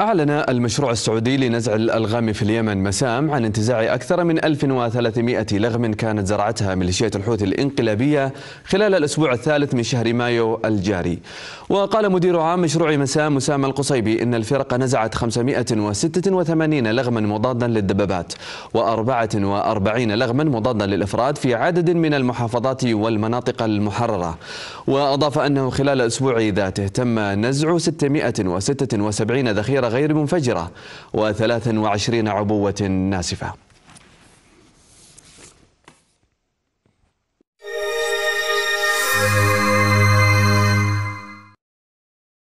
أعلن المشروع السعودي لنزع الألغام في اليمن مسام عن انتزاع أكثر من 1300 لغم كانت زرعتها ميليشية الحوثي الإنقلابية خلال الأسبوع الثالث من شهر مايو الجاري وقال مدير عام مشروع مسام مسام القصيبي إن الفرقة نزعت 586 لغما مضادا للدبابات و44 لغما مضادا للإفراد في عدد من المحافظات والمناطق المحررة وأضاف أنه خلال الأسبوع ذاته تم نزع 676 ذخيرة غير منفجرة و23 عبوة ناسفة